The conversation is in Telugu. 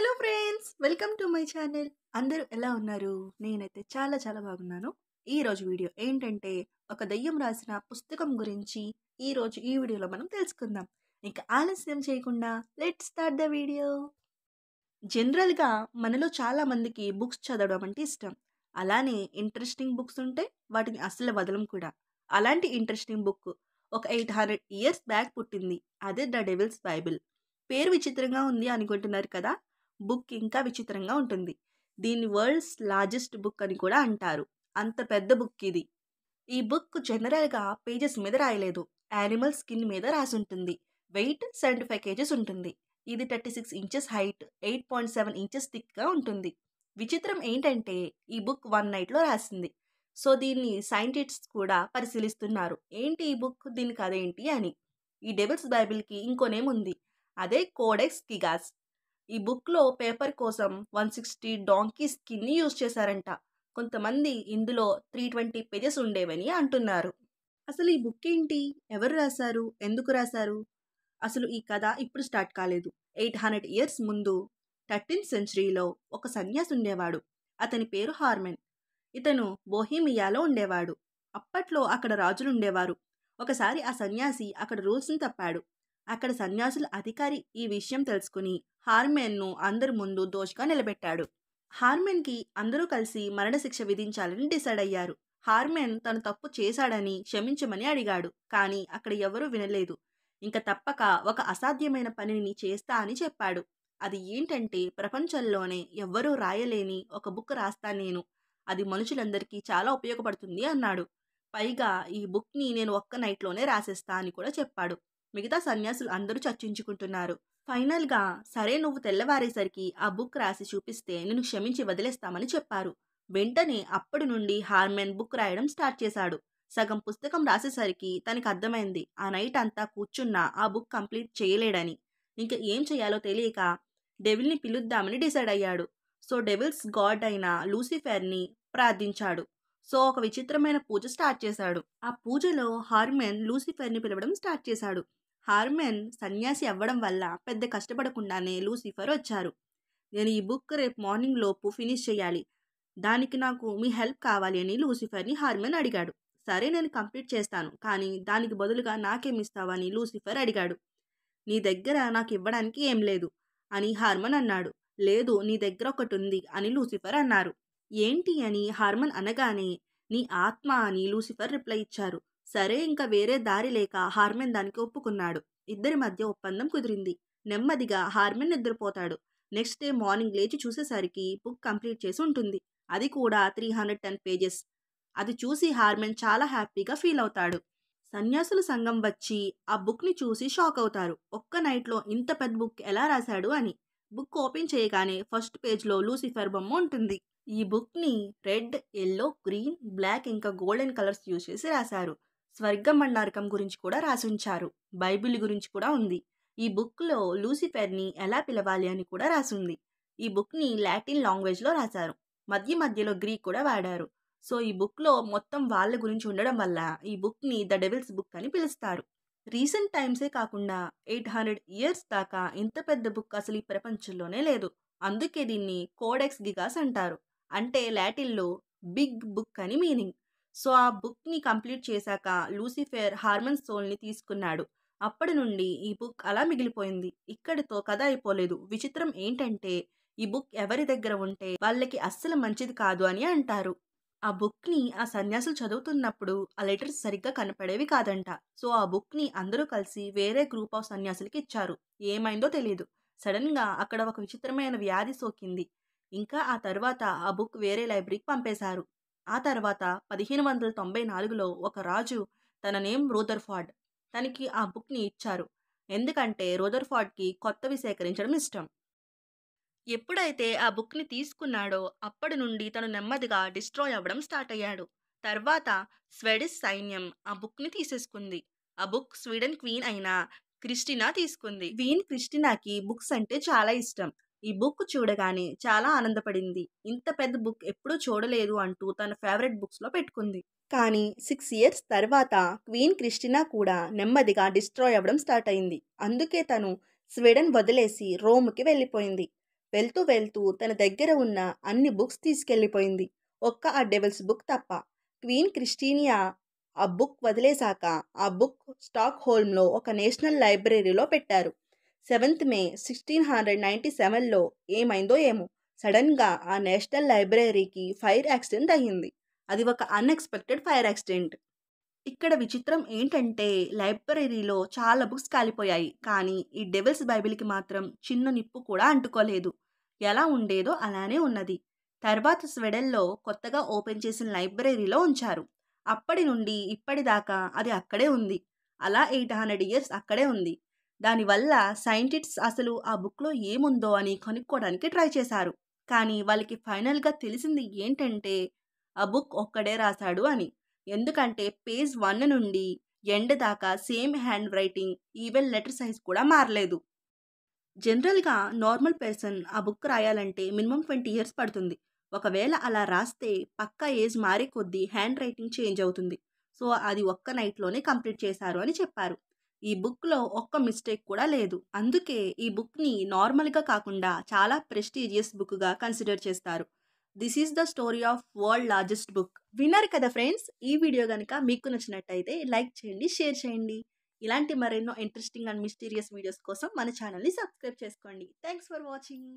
hello friends welcome to my channel అందరూ ఎలా ఉన్నారు నేనైతే చాలా చాలా బాగున్నాను ఈరోజు వీడియో ఏంటంటే ఒక దయ్యం రాసిన పుస్తకం గురించి ఈరోజు ఈ వీడియోలో మనం తెలుసుకుందాం ఇంకా ఆలస్యం చేయకుండా లెట్ స్టార్ట్ ద వీడియో జనరల్గా మనలో చాలామందికి బుక్స్ చదవడం అంటే ఇష్టం అలానే ఇంట్రెస్టింగ్ బుక్స్ ఉంటే వాటిని అసలు వదలం కూడా అలాంటి ఇంట్రెస్టింగ్ బుక్ ఒక ఎయిట్ హండ్రెడ్ ఇయర్స్ బ్యాక్ పుట్టింది అదే ద డెవిల్స్ బైబిల్ పేరు విచిత్రంగా ఉంది అనుకుంటున్నారు కదా బుక్ ఇంకా విచిత్రంగా ఉంటుంది దీన్ని వరల్డ్స్ లార్జెస్ట్ బుక్ అని కూడా అంటారు అంత పెద్ద బుక్ ఇది ఈ బుక్ జనరల్గా పేజెస్ మీద రాయలేదు యానిమల్ స్కిన్ మీద రాసి ఉంటుంది వెయిట్ సెవెంటీ ఫైవ్ కేజెస్ ఉంటుంది ఇది thirty six inches height eight point seven inches థిక్గా ఉంటుంది విచిత్రం ఏంటంటే ఈ బుక్ వన్ నైట్లో రాసింది సో దీన్ని సైంటిస్ట్స్ కూడా పరిశీలిస్తున్నారు ఏంటి ఈ బుక్ దీని కథ ఏంటి అని ఈ డెబిల్స్ బైబిల్కి ఇంకోనేముంది ఉంది అదే కోడెక్స్ కిగాస్ ఈ బుక్లో పేపర్ కోసం వన్ సిక్స్టీ డాంకీ స్కిన్ని యూజ్ చేశారంట కొంతమంది ఇందులో త్రీ ట్వంటీ పేజెస్ ఉండేవని అంటున్నారు అసలు ఈ బుక్ ఏంటి ఎవరు రాశారు ఎందుకు రాశారు అసలు ఈ కథ ఇప్పుడు స్టార్ట్ కాలేదు ఎయిట్ హండ్రెడ్ ఇయర్స్ ముందు థర్టీన్త్ సెంచరీలో ఒక సన్యాసి ఉండేవాడు అతని పేరు హార్మెన్ ఇతను బోహీమియాలో ఉండేవాడు అప్పట్లో అక్కడ రాజులు ఉండేవారు ఒకసారి ఆ సన్యాసి అక్కడ రూల్స్ని తప్పాడు అక్కడ సన్యాసుల అధికారి ఈ విషయం తెలుసుకుని హార్మెన్ను అందరి ముందు దోషగా నిలబెట్టాడు హార్మెన్కి అందరూ కలిసి మరణశిక్ష విధించాలని డిసైడ్ అయ్యారు హార్మెన్ తను తప్పు చేశాడని క్షమించమని అడిగాడు కానీ అక్కడ ఎవరూ వినలేదు ఇంకా తప్పక ఒక అసాధ్యమైన పనిని చేస్తా అని చెప్పాడు అది ఏంటంటే ప్రపంచంలోనే ఎవ్వరూ రాయలేని ఒక బుక్ రాస్తా నేను అది మనుషులందరికీ చాలా ఉపయోగపడుతుంది అన్నాడు పైగా ఈ బుక్ని నేను ఒక్క నైట్లోనే రాసేస్తా అని కూడా చెప్పాడు మిగతా సన్యాసులు అందరూ చర్చించుకుంటున్నారు ఫైనల్గా సరే నువ్వు తెల్లవారేసరికి ఆ బుక్ రాసి చూపిస్తే నిన్ను క్షమించి వదిలేస్తామని చెప్పారు వెంటనే అప్పటి నుండి హార్మెన్ బుక్ రాయడం స్టార్ట్ చేశాడు సగం పుస్తకం రాసేసరికి తనకు అర్థమైంది ఆ నైట్ అంతా కూర్చున్నా ఆ బుక్ కంప్లీట్ చేయలేడని ఇంక ఏం చేయాలో తెలియక డెవిల్ని పిలుద్దామని డిసైడ్ అయ్యాడు సో డెవిల్స్ గాడ్ అయిన లూసిఫెర్ని ప్రార్థించాడు సో ఒక విచిత్రమైన పూజ స్టార్ట్ చేశాడు ఆ పూజలో హార్మెన్ లూసిఫెర్ని పిలవడం స్టార్ట్ చేశాడు హార్మెన్ సన్యాసి అవ్వడం వల్ల పెద్ద కష్టపడకుండానే లూసిఫర్ వచ్చారు నేను ఈ బుక్ రేపు మార్నింగ్ లోపు ఫినిష్ చేయాలి దానికి నాకు మీ హెల్ప్ కావాలి అని లూసిఫర్ని హార్మెన్ అడిగాడు సరే నేను కంప్లీట్ చేస్తాను కానీ దానికి బదులుగా నాకేమిస్తావని లూసిఫర్ అడిగాడు నీ దగ్గర నాకు ఇవ్వడానికి ఏం లేదు అని హార్మన్ అన్నాడు లేదు నీ దగ్గర ఒకటి ఉంది అని లూసిఫర్ అన్నారు ఏంటి అని హార్మన్ అనగానే నీ ఆత్మ అని లూసిఫర్ రిప్లై ఇచ్చారు సరే ఇంకా వేరే దారి లేక హార్మెన్ దానికి ఒప్పుకున్నాడు ఇద్దరి మధ్య ఒప్పందం కుదిరింది నెమ్మదిగా హార్మెన్ నిద్రపోతాడు నెక్స్ట్ డే మార్నింగ్ లేచి చూసేసరికి బుక్ కంప్లీట్ చేసి ఉంటుంది అది కూడా త్రీ హండ్రెడ్ టెన్ పేజెస్ అది చూసి హార్మెన్ చాలా హ్యాపీగా ఫీల్ అవుతాడు సన్యాసుల సంఘం వచ్చి ఆ బుక్ని చూసి షాక్ అవుతారు ఒక్క నైట్లో ఇంత పెద్ద బుక్ ఎలా రాశాడు అని బుక్ ఓపెన్ చేయగానే ఫస్ట్ పేజ్లో లూసిఫర్ బొమ్మ ఉంటుంది ఈ బుక్ని రెడ్ ఎల్లో గ్రీన్ బ్లాక్ ఇంకా గోల్డెన్ కలర్స్ యూజ్ చేసి రాశారు స్వర్గం అండ్ నరకం గురించి కూడా రాసి ఉంచారు బైబిల్ గురించి కూడా ఉంది ఈ బుక్లో లూసిఫెర్ని ఎలా పిలవాలి అని కూడా రాసి ఉంది ఈ బుక్ని లాటిన్ లాంగ్వేజ్లో రాశారు మధ్య మధ్యలో గ్రీక్ కూడా వాడారు సో ఈ బుక్లో మొత్తం వాళ్ళ గురించి ఉండడం వల్ల ఈ బుక్ని ద డెవిల్స్ బుక్ అని పిలుస్తారు రీసెంట్ టైమ్సే కాకుండా ఎయిట్ హండ్రెడ్ ఇయర్స్ దాకా ఇంత పెద్ద బుక్ అసలు ఈ ప్రపంచంలోనే లేదు అందుకే దీన్ని కోడెక్స్ గిగాస్ అంటారు అంటే లాటిన్లో బిగ్ బుక్ అని మీనింగ్ సో ఆ బుక్ని కంప్లీట్ చేశాక లూసిఫేర్ హార్మన్ సోల్ని తీసుకున్నాడు అప్పటి నుండి ఈ బుక్ అలా మిగిలిపోయింది ఇక్కడితో కథ అయిపోలేదు విచిత్రం ఏంటంటే ఈ బుక్ ఎవరి దగ్గర ఉంటే వాళ్ళకి అస్సలు మంచిది కాదు అని అంటారు ఆ బుక్ని ఆ సన్యాసులు చదువుతున్నప్పుడు ఆ లెటర్స్ సరిగ్గా కనపడేవి కాదంట సో ఆ బుక్ని అందరూ కలిసి వేరే గ్రూప్ ఆఫ్ సన్యాసులకి ఇచ్చారు ఏమైందో తెలియదు సడన్గా అక్కడ ఒక విచిత్రమైన వ్యాధి సోకింది ఇంకా ఆ తర్వాత ఆ బుక్ వేరే లైబ్రరీకి పంపేశారు ఆ తర్వాత పదిహేను వందల తొంభై నాలుగులో ఒక రాజు తన నేమ్ రోదర్ఫార్డ్ తనకి ఆ బుక్ని ఇచ్చారు ఎందుకంటే రోదర్ఫార్డ్కి కొత్తవి సేకరించడం ఇష్టం ఎప్పుడైతే ఆ బుక్ని తీసుకున్నాడో అప్పటి నుండి తను నెమ్మదిగా డిస్ట్రాయ్ అవ్వడం స్టార్ట్ అయ్యాడు తర్వాత స్వెడిస్ సైన్యం ఆ బుక్ని తీసేసుకుంది ఆ బుక్ స్వీడన్ క్వీన్ అయిన క్రిస్టినా తీసుకుంది వీన్ క్రిస్టినాకి బుక్స్ అంటే చాలా ఇష్టం ఈ బుక్ చూడగానే చాలా ఆనందపడింది ఇంత పెద్ద బుక్ ఎప్పుడూ చూడలేదు అంటూ తన ఫేవరెట్ బుక్స్లో పెట్టుకుంది కానీ సిక్స్ ఇయర్స్ తర్వాత క్వీన్ క్రిస్టినా కూడా నెమ్మదిగా డిస్ట్రాయ్ అవ్వడం స్టార్ట్ అయింది అందుకే తను స్వీడన్ వదిలేసి రోమ్కి వెళ్ళిపోయింది వెళ్తూ వెళ్తూ తన దగ్గర ఉన్న అన్ని బుక్స్ తీసుకెళ్ళిపోయింది ఒక్క ఆ డెవల్స్ బుక్ తప్ప క్వీన్ క్రిస్టీనియా ఆ బుక్ వదిలేశాక ఆ బుక్ స్టాక్ హోల్మ్లో ఒక నేషనల్ లైబ్రరీలో పెట్టారు seventh May sixteen hundred ninety సెవెన్లో ఏమైందో ఏమో సడన్గా ఆ నేషనల్ లైబ్రరీకి ఫైర్ యాక్సిడెంట్ అయ్యింది అది ఒక అన్ఎక్స్పెక్టెడ్ ఫైర్ యాక్సిడెంట్ ఇక్కడ విచిత్రం ఏంటంటే లైబ్రరీలో చాలా బుక్స్ కాలిపోయాయి కానీ ఈ డెవిల్స్ బైబిల్కి మాత్రం చిన్న నిప్పు కూడా అంటుకోలేదు ఎలా ఉండేదో అలానే ఉన్నది తర్వాత స్వెడెల్లో కొత్తగా ఓపెన్ చేసిన లైబ్రరీలో ఉంచారు అప్పటి నుండి ఇప్పటిదాకా అది అక్కడే ఉంది అలా ఎయిట్ హండ్రెడ్ ఇయర్స్ అక్కడే ఉంది దానివల్ల సైంటిస్ట్స్ అసలు ఆ బుక్లో ఏముందో అని కనుక్కోవడానికి ట్రై చేశారు కానీ వాళ్ళకి ఫైనల్గా తెలిసింది ఏంటంటే ఆ బుక్ ఒక్కడే రాశాడు అని ఎందుకంటే పేజ్ వన్ నుండి ఎండ్ దాకా same hand writing even letter size కూడా మారలేదు జనరల్గా నార్మల్ పర్సన్ ఆ బుక్ రాయాలంటే మినిమం ట్వంటీ ఇయర్స్ పడుతుంది ఒకవేళ అలా రాస్తే పక్క ఏజ్ మారే కొద్దీ హ్యాండ్ రైటింగ్ చేంజ్ అవుతుంది సో అది ఒక్క నైట్లోనే కంప్లీట్ చేశారు అని చెప్పారు ఈ బుక్లో ఒక్క మిస్టేక్ కూడా లేదు అందుకే ఈ బుక్ని నార్మల్గా కాకుండా చాలా ప్రెస్టీజియస్ బుక్గా కన్సిడర్ చేస్తారు this is the story of world largest book విన్నారు కదా ఫ్రెండ్స్ ఈ వీడియో కనుక మీకు నచ్చినట్టయితే లైక్ చేయండి షేర్ చేయండి ఇలాంటి మరెన్నో ఇంట్రెస్టింగ్ అండ్ మిస్టీరియస్ వీడియోస్ కోసం మన ఛానల్ని సబ్స్క్రైబ్ చేసుకోండి థ్యాంక్స్ ఫర్ వాచింగ్